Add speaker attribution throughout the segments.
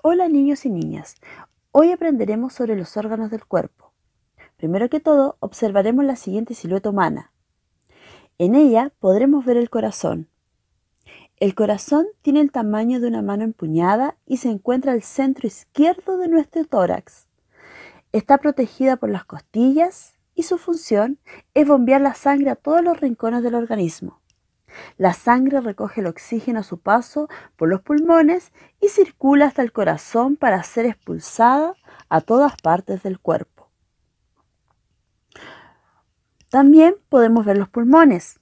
Speaker 1: Hola niños y niñas, hoy aprenderemos sobre los órganos del cuerpo. Primero que todo, observaremos la siguiente silueta humana. En ella podremos ver el corazón. El corazón tiene el tamaño de una mano empuñada y se encuentra al centro izquierdo de nuestro tórax. Está protegida por las costillas y su función es bombear la sangre a todos los rincones del organismo. La sangre recoge el oxígeno a su paso por los pulmones y circula hasta el corazón para ser expulsada a todas partes del cuerpo. También podemos ver los pulmones.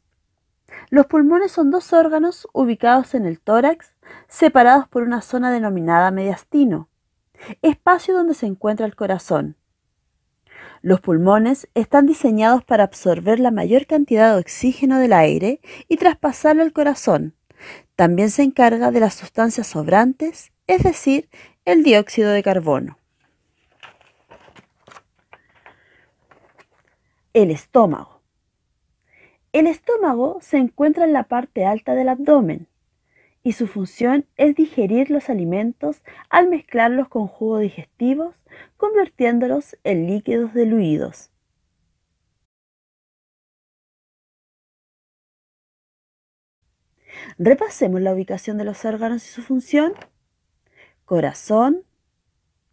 Speaker 1: Los pulmones son dos órganos ubicados en el tórax, separados por una zona denominada mediastino, espacio donde se encuentra el corazón. Los pulmones están diseñados para absorber la mayor cantidad de oxígeno del aire y traspasarlo al corazón. También se encarga de las sustancias sobrantes, es decir, el dióxido de carbono. El estómago. El estómago se encuentra en la parte alta del abdomen y su función es digerir los alimentos al mezclarlos con jugos digestivos, convirtiéndolos en líquidos diluidos. Repasemos la ubicación de los órganos y su función. Corazón,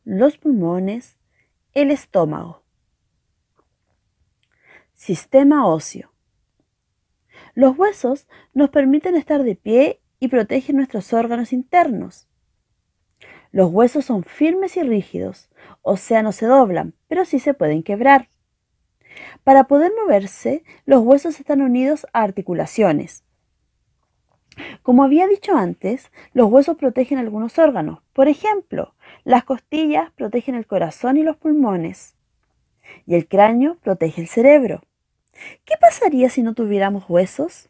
Speaker 1: los pulmones, el estómago. Sistema óseo. Los huesos nos permiten estar de pie y protege nuestros órganos internos. Los huesos son firmes y rígidos, o sea, no se doblan, pero sí se pueden quebrar. Para poder moverse, los huesos están unidos a articulaciones. Como había dicho antes, los huesos protegen algunos órganos. Por ejemplo, las costillas protegen el corazón y los pulmones. Y el cráneo protege el cerebro. ¿Qué pasaría si no tuviéramos huesos?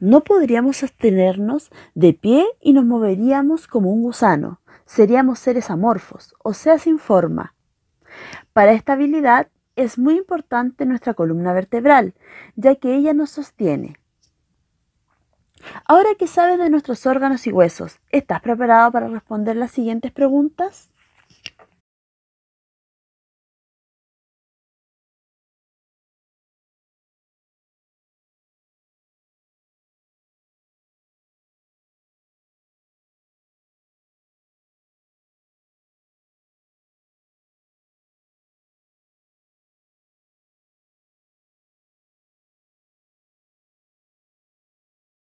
Speaker 1: No podríamos sostenernos de pie y nos moveríamos como un gusano. Seríamos seres amorfos, o sea, sin forma. Para esta habilidad es muy importante nuestra columna vertebral, ya que ella nos sostiene. Ahora que sabes de nuestros órganos y huesos, ¿estás preparado para responder las siguientes preguntas?